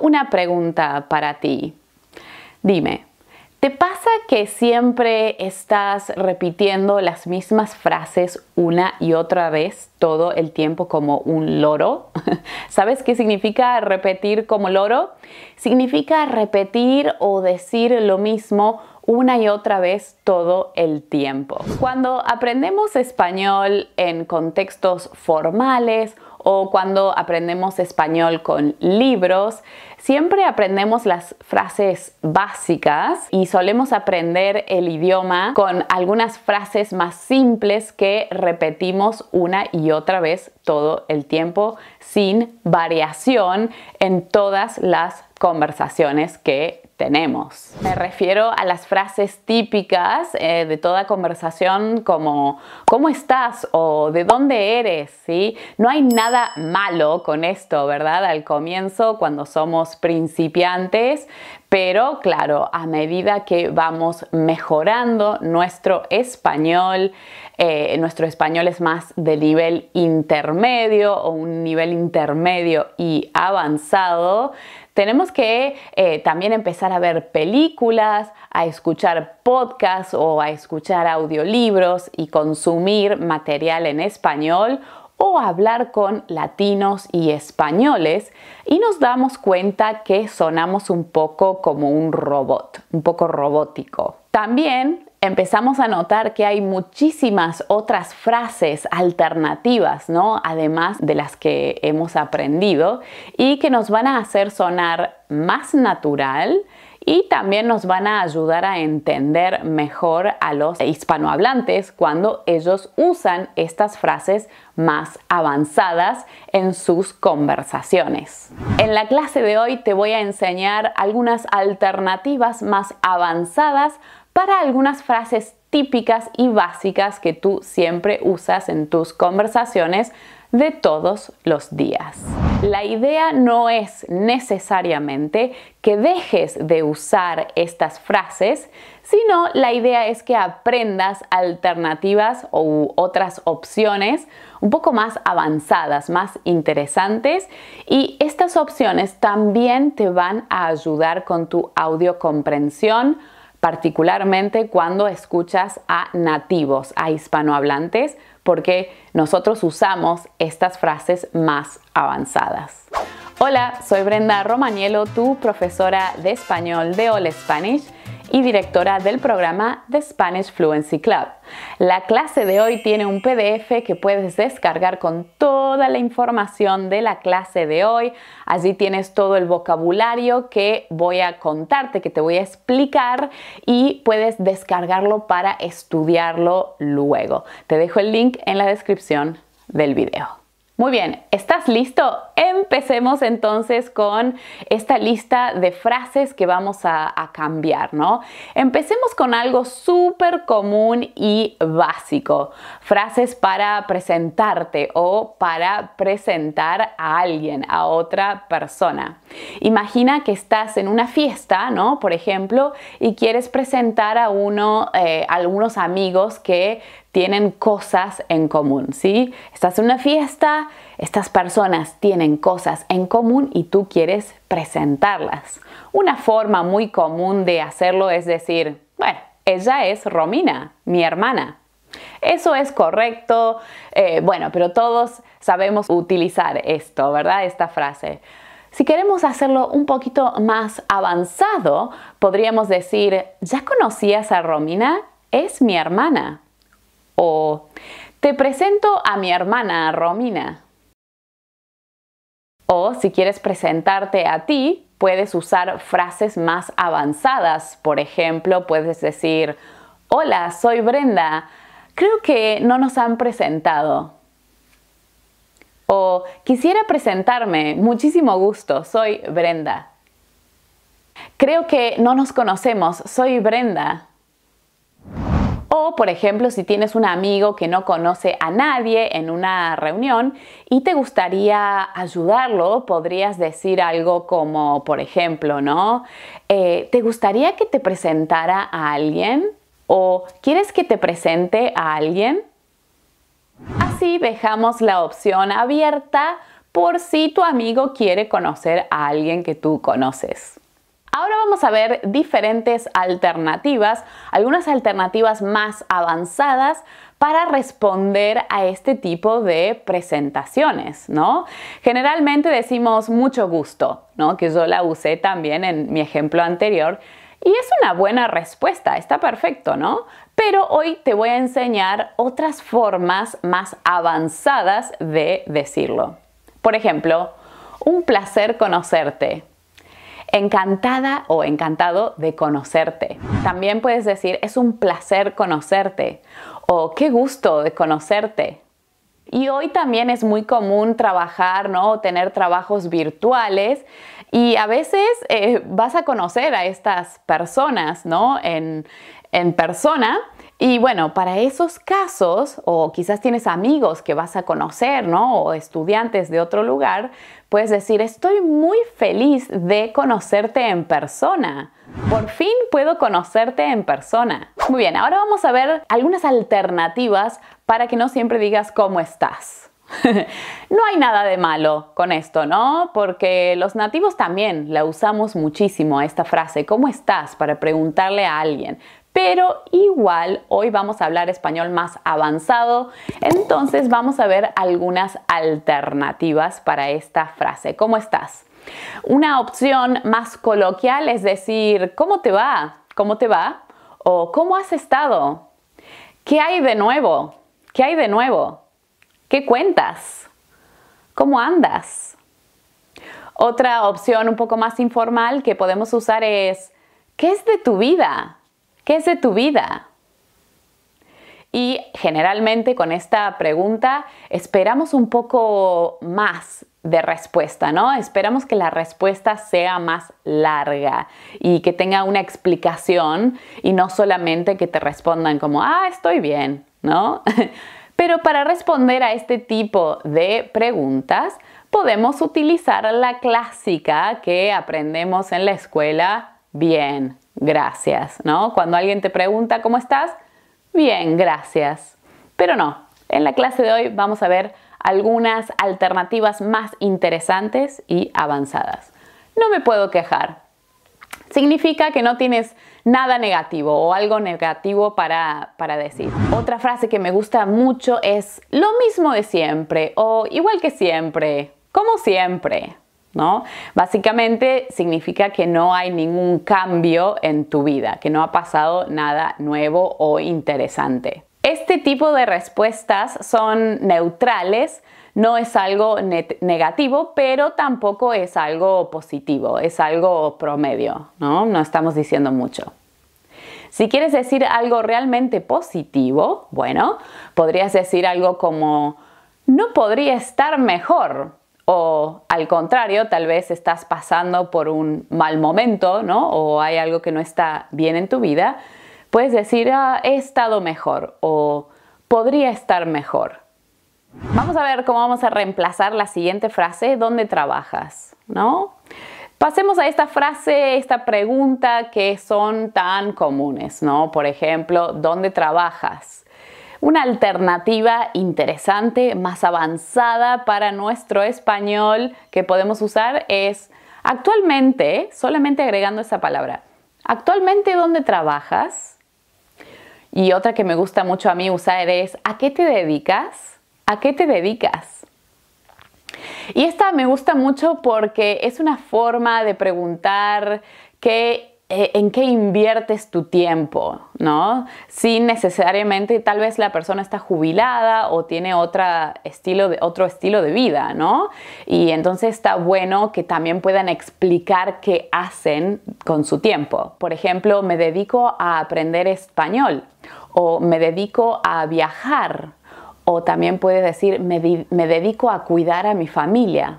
una pregunta para ti. Dime, ¿te pasa que siempre estás repitiendo las mismas frases una y otra vez todo el tiempo como un loro? ¿Sabes qué significa repetir como loro? Significa repetir o decir lo mismo una y otra vez todo el tiempo. Cuando aprendemos español en contextos formales o cuando aprendemos español con libros, siempre aprendemos las frases básicas y solemos aprender el idioma con algunas frases más simples que repetimos una y otra vez todo el tiempo sin variación en todas las conversaciones que tenemos. Me refiero a las frases típicas eh, de toda conversación como ¿cómo estás? o ¿de dónde eres? ¿Sí? No hay nada malo con esto, ¿verdad? Al comienzo, cuando somos principiantes, pero claro, a medida que vamos mejorando nuestro español, eh, nuestro español es más de nivel intermedio o un nivel intermedio y avanzado, tenemos que eh, también empezar a ver películas, a escuchar podcasts o a escuchar audiolibros y consumir material en español o hablar con latinos y españoles y nos damos cuenta que sonamos un poco como un robot, un poco robótico. También empezamos a notar que hay muchísimas otras frases alternativas, ¿no? Además de las que hemos aprendido y que nos van a hacer sonar más natural y también nos van a ayudar a entender mejor a los hispanohablantes cuando ellos usan estas frases más avanzadas en sus conversaciones. En la clase de hoy te voy a enseñar algunas alternativas más avanzadas para algunas frases típicas y básicas que tú siempre usas en tus conversaciones de todos los días. La idea no es necesariamente que dejes de usar estas frases, sino la idea es que aprendas alternativas u otras opciones un poco más avanzadas, más interesantes y estas opciones también te van a ayudar con tu audio comprensión particularmente cuando escuchas a nativos, a hispanohablantes, porque nosotros usamos estas frases más avanzadas. Hola, soy Brenda Romaniello, tu profesora de español de All Spanish y directora del programa The Spanish Fluency Club. La clase de hoy tiene un PDF que puedes descargar con toda la información de la clase de hoy. Allí tienes todo el vocabulario que voy a contarte, que te voy a explicar y puedes descargarlo para estudiarlo luego. Te dejo el link en la descripción del video. Muy bien, ¿estás listo? Empecemos entonces con esta lista de frases que vamos a, cambiar, ¿no? Empecemos con algo súper común y básico. Frases para presentarte o para presentar a alguien, a otra persona. Imagina que estás en una fiesta, ¿no? Por ejemplo, y quieres presentar a uno, eh, algunos amigos que tienen cosas en común, ¿sí? Estás en una fiesta, estas personas tienen cosas en común y tú quieres presentarlas. Una forma muy común de hacerlo es decir, bueno, ella es Romina, mi hermana. Eso es correcto, eh, bueno, pero todos sabemos utilizar esto, ¿verdad? Esta frase. Si queremos hacerlo un poquito más avanzado, podríamos decir, ¿ya conocías a Romina? Es mi hermana. O te presento a mi hermana Romina. O si quieres presentarte a ti, puedes usar frases más avanzadas. Por ejemplo, puedes decir, hola, soy Brenda. Creo que no nos han presentado. O quisiera presentarme, muchísimo gusto, soy Brenda. Creo que no nos conocemos, soy Brenda. O, por ejemplo, si tienes un amigo que no conoce a nadie en una reunión y te gustaría ayudarlo, podrías decir algo como, por ejemplo, ¿no? Eh, ¿Te gustaría que te presentara a alguien? ¿O quieres que te presente a alguien? Así dejamos la opción abierta por si tu amigo quiere conocer a alguien que tú conoces. Ahora vamos a ver diferentes alternativas, algunas alternativas más avanzadas para responder a este tipo de presentaciones, ¿no? Generalmente decimos mucho gusto, ¿no? Que yo la usé también en mi ejemplo anterior. Y es una buena respuesta, está perfecto, ¿no? Pero hoy te voy a enseñar otras formas más avanzadas de decirlo. Por ejemplo, un placer conocerte encantada o encantado de conocerte. También puedes decir, es un placer conocerte o qué gusto de conocerte. Y hoy también es muy común trabajar, ¿no? tener trabajos virtuales y a veces eh, vas a conocer a estas personas, ¿no? En, persona. Y bueno, para esos casos, o quizás tienes amigos que vas a conocer, ¿no? O estudiantes de otro lugar, Puedes decir, estoy muy feliz de conocerte en persona. Por fin puedo conocerte en persona. Muy bien, ahora vamos a ver algunas alternativas para que no siempre digas cómo estás. no hay nada de malo con esto, ¿no? Porque los nativos también la usamos muchísimo, esta frase, ¿cómo estás? para preguntarle a alguien pero igual hoy vamos a hablar español más avanzado, entonces vamos a ver algunas alternativas para esta frase. ¿Cómo estás? Una opción más coloquial es decir, ¿cómo te va? ¿Cómo te va? O ¿cómo has estado? ¿Qué hay de nuevo? ¿Qué hay de nuevo? ¿Qué cuentas? ¿Cómo andas? Otra opción un poco más informal que podemos usar es ¿qué es de tu vida? ¿Qué es de tu vida? Y generalmente con esta pregunta esperamos un poco más de respuesta, ¿no? Esperamos que la respuesta sea más larga y que tenga una explicación y no solamente que te respondan como, ah, estoy bien, ¿no? Pero para responder a este tipo de preguntas podemos utilizar la clásica que aprendemos en la escuela, bien, gracias, ¿no? Cuando alguien te pregunta cómo estás, bien, gracias. Pero no, en la clase de hoy vamos a ver algunas alternativas más interesantes y avanzadas. No me puedo quejar. Significa que no tienes nada negativo o algo negativo para, para decir. Otra frase que me gusta mucho es lo mismo de siempre o igual que siempre, como siempre. Básicamente significa que no hay ningún cambio en tu vida, que no ha pasado nada nuevo o interesante. Este tipo de respuestas son neutrales, no es algo negativo, pero tampoco es algo positivo, es algo promedio, ¿no? No estamos diciendo mucho. Si quieres decir algo realmente positivo, bueno, podrías decir algo como, no podría estar mejor, o al contrario, tal vez estás pasando por un mal momento, ¿no? O hay algo que no está bien en tu vida. Puedes decir, ah, he estado mejor o podría estar mejor. Vamos a ver cómo vamos a reemplazar la siguiente frase, ¿dónde trabajas? ¿No? Pasemos a esta frase, esta pregunta que son tan comunes, ¿no? Por ejemplo, ¿dónde trabajas? una alternativa interesante, más avanzada para nuestro español que podemos usar es actualmente, solamente agregando esa palabra, actualmente dónde trabajas. Y otra que me gusta mucho a mí usar es ¿a qué te dedicas? ¿A qué te dedicas? Y esta me gusta mucho porque es una forma de preguntar que... Eh, en qué inviertes tu tiempo, ¿no? Si necesariamente, tal vez la persona está jubilada o tiene otro estilo de vida, ¿no? Y entonces está bueno que también puedan explicar qué hacen con su tiempo. Por ejemplo, me dedico a aprender español o me dedico a viajar o también puedes decir me dedico a cuidar a mi familia.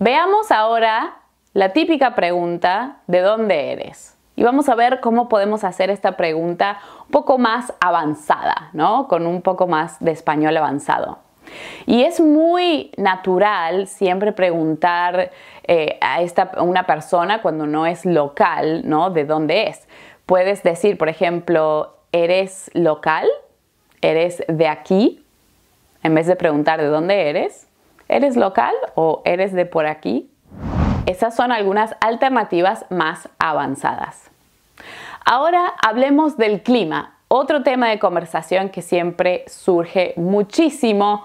Veamos ahora la típica pregunta, ¿de dónde eres? Y vamos a ver cómo podemos hacer esta pregunta un poco más avanzada, ¿no? Con un poco más de español avanzado. Y es muy natural siempre preguntar eh, a una persona cuando no es local, ¿no? ¿De dónde es? Puedes decir, por ejemplo, ¿eres local? ¿Eres de aquí? En vez de preguntar de dónde eres, ¿eres local o eres de por aquí? Esas son algunas alternativas más avanzadas. Ahora hablemos del clima, otro tema de conversación que siempre surge muchísimo,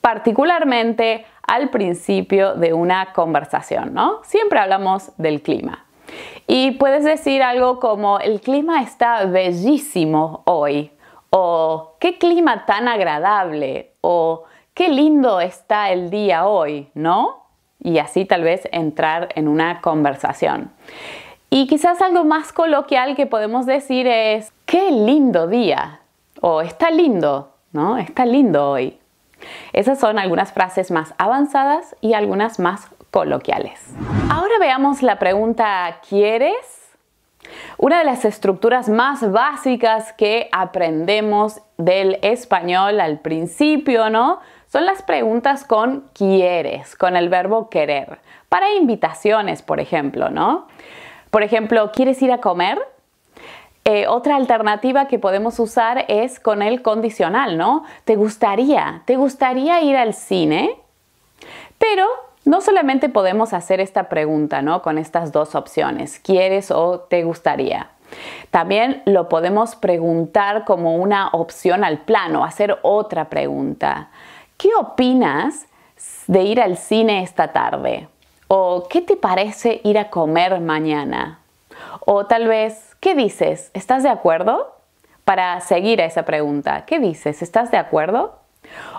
particularmente al principio de una conversación, ¿no? Siempre hablamos del clima. Y puedes decir algo como, el clima está bellísimo hoy, o qué clima tan agradable, o qué lindo está el día hoy, ¿no? y así tal vez entrar en una conversación. Y quizás algo más coloquial que podemos decir es, qué lindo día o está lindo, ¿no? Está lindo hoy. Esas son algunas frases más avanzadas y algunas más coloquiales. Ahora veamos la pregunta ¿quieres? Una de las estructuras más básicas que aprendemos del español al principio, ¿no? son las preguntas con quieres, con el verbo querer, para invitaciones, por ejemplo, ¿no? Por ejemplo, ¿quieres ir a comer? Eh, otra alternativa que podemos usar es con el condicional, ¿no? ¿Te gustaría? ¿Te gustaría ir al cine? Pero no solamente podemos hacer esta pregunta, ¿no? Con estas dos opciones, ¿quieres o te gustaría? También lo podemos preguntar como una opción al plano, hacer otra pregunta. ¿qué opinas de ir al cine esta tarde? ¿O qué te parece ir a comer mañana? O tal vez, ¿qué dices? ¿Estás de acuerdo? Para seguir a esa pregunta, ¿qué dices? ¿Estás de acuerdo?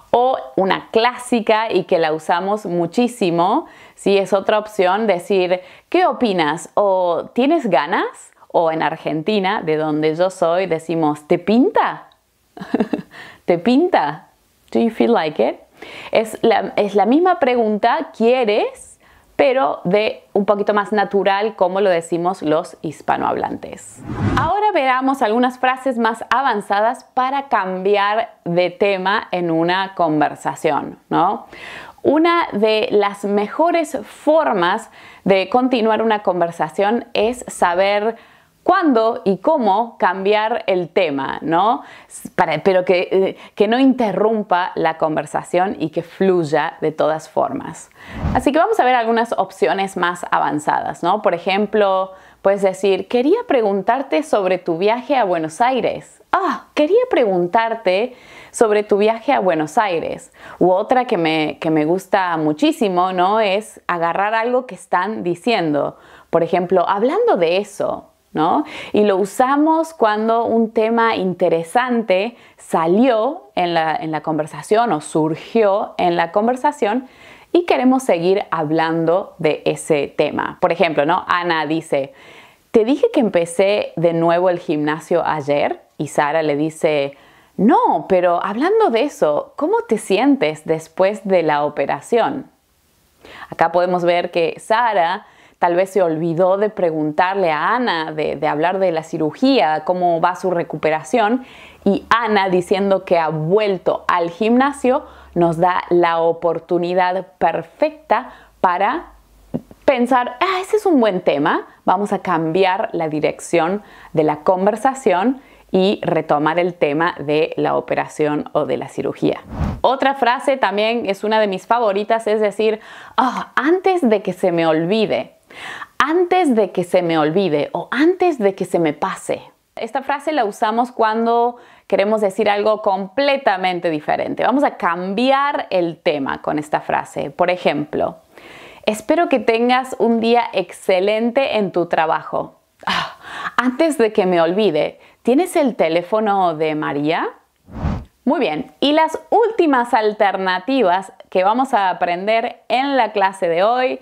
O una clásica y que la usamos muchísimo, si es otra opción, decir, ¿qué opinas? ¿O tienes ganas? O en Argentina, de donde yo soy, decimos, ¿te pinta? ¿Te pinta? Do you feel like it? Es la, misma pregunta, ¿quieres? pero de un poquito más natural como lo decimos los hispanohablantes. Ahora veamos algunas frases más avanzadas para cambiar de tema en una conversación, Una de las mejores formas de continuar una conversación es saber cuándo y cómo cambiar el tema, pero que, eh, que no interrumpa la conversación y que fluya de todas formas. Así que vamos a ver algunas opciones más avanzadas, ¿no? Por ejemplo, puedes decir, quería preguntarte sobre tu viaje a Buenos Aires. Ah, quería preguntarte sobre tu viaje a Buenos Aires. U otra que me, que me gusta muchísimo, ¿no? Es agarrar algo que están diciendo. Por ejemplo, hablando de eso, y lo usamos cuando un tema interesante salió en la, conversación o surgió en la conversación y queremos seguir hablando de ese tema. Por ejemplo, ¿no? Ana dice, te dije que empecé de nuevo el gimnasio ayer y Sara le dice, no, pero hablando de eso, ¿cómo te sientes después de la operación? Acá podemos ver que Sara tal vez se olvidó de preguntarle a Ana, de, hablar de la cirugía, cómo va su recuperación. Y Ana, diciendo que ha vuelto al gimnasio, nos da la oportunidad perfecta para pensar, ah, ese es un buen tema, vamos a cambiar la dirección de la conversación y retomar el tema de la operación o de la cirugía. Otra frase también es una de mis favoritas, es decir, ah, antes de que se me olvide, antes de que se me olvide o antes de que se me pase. Esta frase la usamos cuando queremos decir algo completamente diferente. Vamos a cambiar el tema con esta frase. Por ejemplo, espero que tengas un día excelente en tu trabajo. Ah, antes de que me olvide, ¿tienes el teléfono de María? Muy bien, y las últimas alternativas que vamos a aprender en la clase de hoy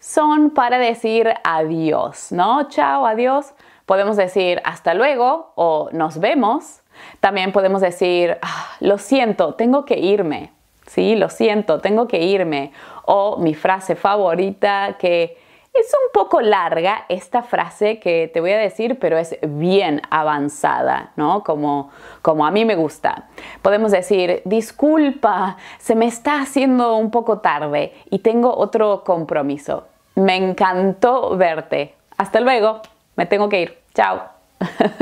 son para decir adiós, ¿no? Chao, adiós. Podemos decir hasta luego o nos vemos. También podemos decir ah, lo siento, tengo que irme. Sí, lo siento, tengo que irme. O mi frase favorita que es un poco larga esta frase que te voy a decir, pero es bien avanzada, ¿no? Como, como a mí me gusta. Podemos decir, disculpa, se me está haciendo un poco tarde y tengo otro compromiso. Me encantó verte. Hasta luego. Me tengo que ir. Chao.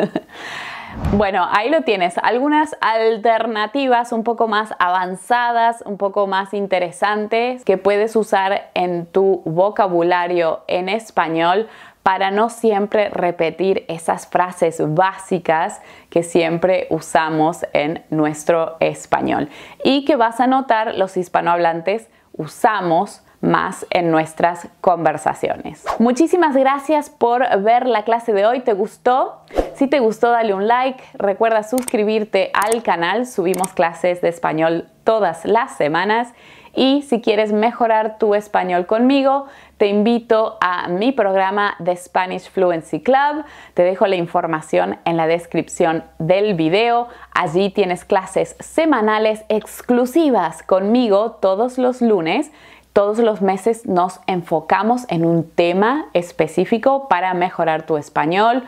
Bueno, ahí lo tienes, algunas alternativas un poco más avanzadas, un poco más interesantes que puedes usar en tu vocabulario en español para no siempre repetir esas frases básicas que siempre usamos en nuestro español y que vas a notar los hispanohablantes usamos más en nuestras conversaciones. Muchísimas gracias por ver la clase de hoy. ¿Te gustó? Si te gustó, dale un like. Recuerda suscribirte al canal. Subimos clases de español todas las semanas. Y si quieres mejorar tu español conmigo, te invito a mi programa de Spanish Fluency Club. Te dejo la información en la descripción del video. Allí tienes clases semanales exclusivas conmigo todos los lunes todos los meses nos enfocamos en un tema específico para mejorar tu español.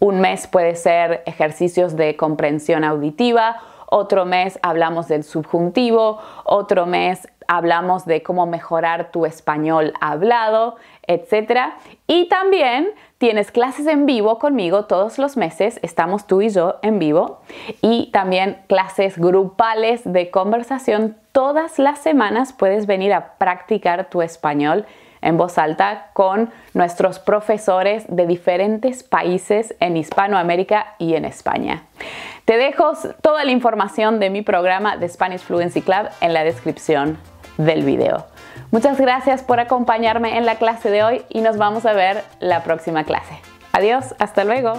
Un mes puede ser ejercicios de comprensión auditiva, otro mes hablamos del subjuntivo, otro mes hablamos de cómo mejorar tu español hablado, etc. Y también Tienes clases en vivo conmigo todos los meses, estamos tú y yo en vivo. Y también clases grupales de conversación todas las semanas. Puedes venir a practicar tu español en voz alta con nuestros profesores de diferentes países en Hispanoamérica y en España. Te dejo toda la información de mi programa de Spanish Fluency Club en la descripción del video. Muchas gracias por acompañarme en la clase de hoy y nos vamos a ver la próxima clase. Adiós, hasta luego.